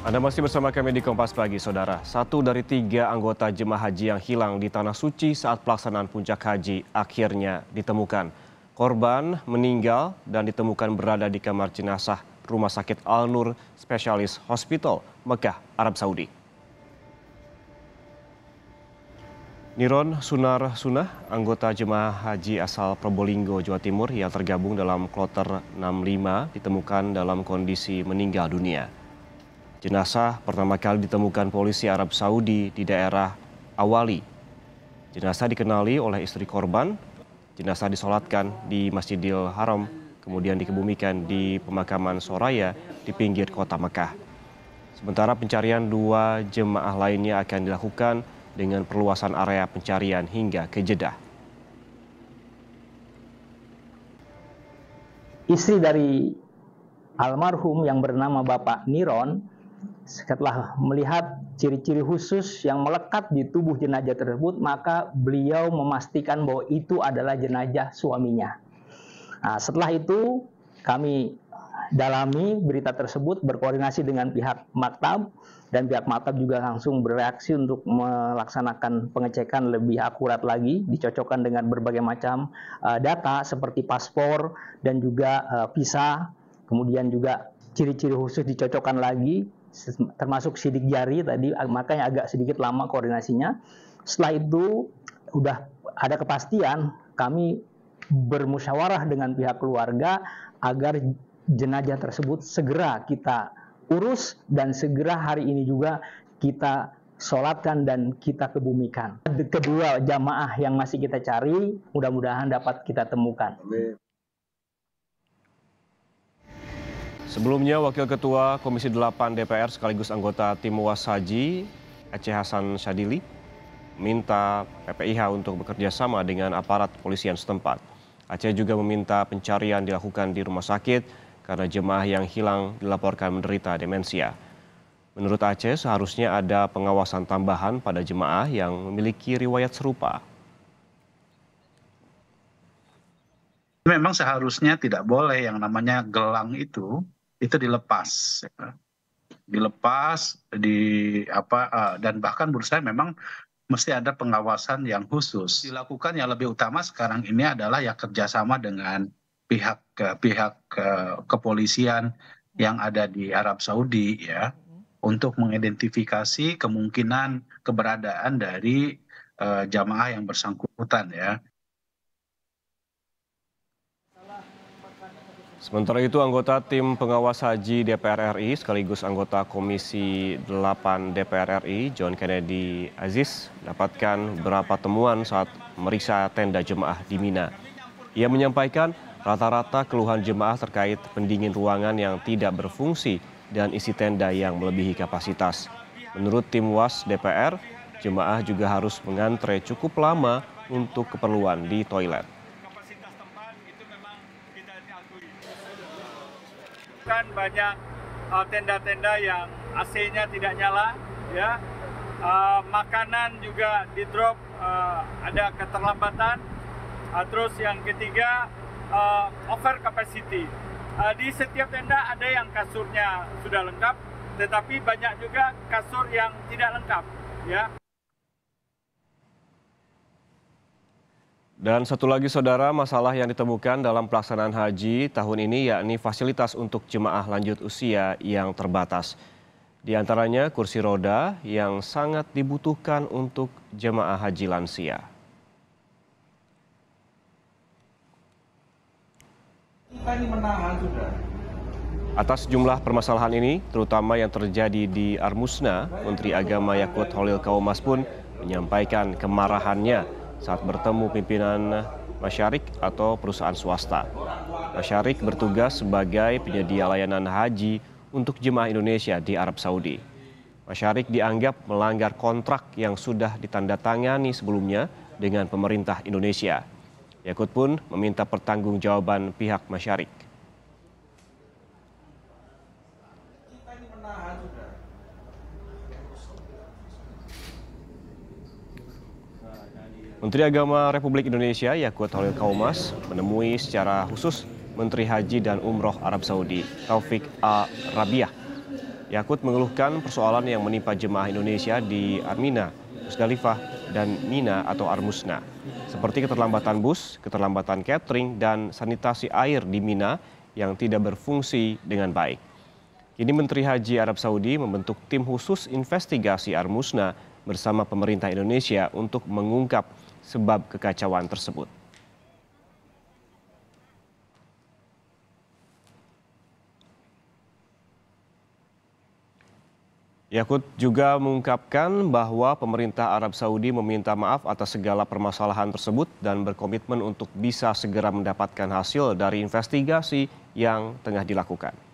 Anda masih bersama kami di Kompas Pagi, Saudara. Satu dari tiga anggota jemaah haji yang hilang di Tanah Suci saat pelaksanaan puncak haji akhirnya ditemukan. Korban meninggal dan ditemukan berada di kamar jenazah Rumah Sakit Al-Nur Specialist Hospital, Mekah, Arab Saudi. Niron Sunar Sunah, anggota jemaah haji asal Probolinggo, Jawa Timur yang tergabung dalam kloter 65 ditemukan dalam kondisi meninggal dunia. Jenazah pertama kali ditemukan polisi Arab Saudi di daerah Awali. Jenazah dikenali oleh istri korban. Jenazah disolatkan di Masjidil Haram, kemudian dikebumikan di pemakaman Soraya di pinggir kota Mekah. Sementara pencarian dua jemaah lainnya akan dilakukan dengan perluasan area pencarian hingga ke Jeddah. Istri dari almarhum yang bernama Bapak Niron setelah melihat ciri-ciri khusus yang melekat di tubuh jenazah tersebut, maka beliau memastikan bahwa itu adalah jenazah suaminya. Nah, setelah itu kami dalami berita tersebut, berkoordinasi dengan pihak maktab dan pihak maktab juga langsung bereaksi untuk melaksanakan pengecekan lebih akurat lagi, dicocokkan dengan berbagai macam eh, data seperti paspor dan juga eh, visa, kemudian juga ciri-ciri khusus dicocokkan lagi termasuk sidik jari tadi makanya agak sedikit lama koordinasinya. Setelah itu udah ada kepastian kami bermusyawarah dengan pihak keluarga agar jenazah tersebut segera kita urus dan segera hari ini juga kita sholatkan dan kita kebumikan. Kedua jamaah yang masih kita cari mudah-mudahan dapat kita temukan. Amin. Sebelumnya, Wakil Ketua Komisi 8 DPR sekaligus anggota tim Wasaji Haji, Aceh Hasan Syadili, minta PPIH untuk bekerja sama dengan aparat kepolisian setempat. Aceh juga meminta pencarian dilakukan di rumah sakit karena jemaah yang hilang dilaporkan menderita demensia. Menurut Aceh, seharusnya ada pengawasan tambahan pada jemaah yang memiliki riwayat serupa. Memang seharusnya tidak boleh yang namanya gelang itu itu dilepas ya. dilepas di apa eh, dan bahkan menurut saya memang mesti ada pengawasan yang khusus dilakukan yang lebih utama sekarang ini adalah ya kerjasama dengan pihak pihak kepolisian yang ada di Arab Saudi ya untuk mengidentifikasi kemungkinan keberadaan dari eh, jamaah yang bersangkutan ya Sementara itu anggota tim pengawas haji DPR RI sekaligus anggota Komisi 8 DPR RI John Kennedy Aziz mendapatkan beberapa temuan saat meriksa tenda jemaah di Mina. Ia menyampaikan rata-rata keluhan jemaah terkait pendingin ruangan yang tidak berfungsi dan isi tenda yang melebihi kapasitas. Menurut tim WAS DPR, jemaah juga harus mengantre cukup lama untuk keperluan di toilet. menyebabkan banyak uh, tenda-tenda uh, yang AC-nya tidak nyala, ya. Uh, makanan juga di drop, uh, ada keterlambatan. Uh, terus yang ketiga uh, over capacity. Uh, di setiap tenda ada yang kasurnya sudah lengkap, tetapi banyak juga kasur yang tidak lengkap, ya. Dan satu lagi saudara, masalah yang ditemukan dalam pelaksanaan haji tahun ini yakni fasilitas untuk jemaah lanjut usia yang terbatas. Di antaranya kursi roda yang sangat dibutuhkan untuk jemaah haji lansia. Kita ini menahan sudah. Atas jumlah permasalahan ini, terutama yang terjadi di Armusna, Menteri Agama Yakut Holil Kaumas pun menyampaikan kemarahannya saat bertemu pimpinan Masyarik atau perusahaan swasta. Masyarik bertugas sebagai penyedia layanan haji untuk jemaah Indonesia di Arab Saudi. Masyarik dianggap melanggar kontrak yang sudah ditandatangani sebelumnya dengan pemerintah Indonesia. Yakut pun meminta pertanggungjawaban pihak Masyarik. Menteri Agama Republik Indonesia Yakut Holil Kaumas menemui secara khusus Menteri Haji dan Umroh Arab Saudi Taufik A. Rabiah. Yakut mengeluhkan persoalan yang menimpa jemaah Indonesia di Armina, Musdalifah, dan Mina atau Armusna. Seperti keterlambatan bus, keterlambatan catering, dan sanitasi air di Mina yang tidak berfungsi dengan baik. Kini Menteri Haji Arab Saudi membentuk tim khusus investigasi Armusna bersama pemerintah Indonesia untuk mengungkap sebab kekacauan tersebut. Yakut juga mengungkapkan bahwa pemerintah Arab Saudi meminta maaf atas segala permasalahan tersebut dan berkomitmen untuk bisa segera mendapatkan hasil dari investigasi yang tengah dilakukan.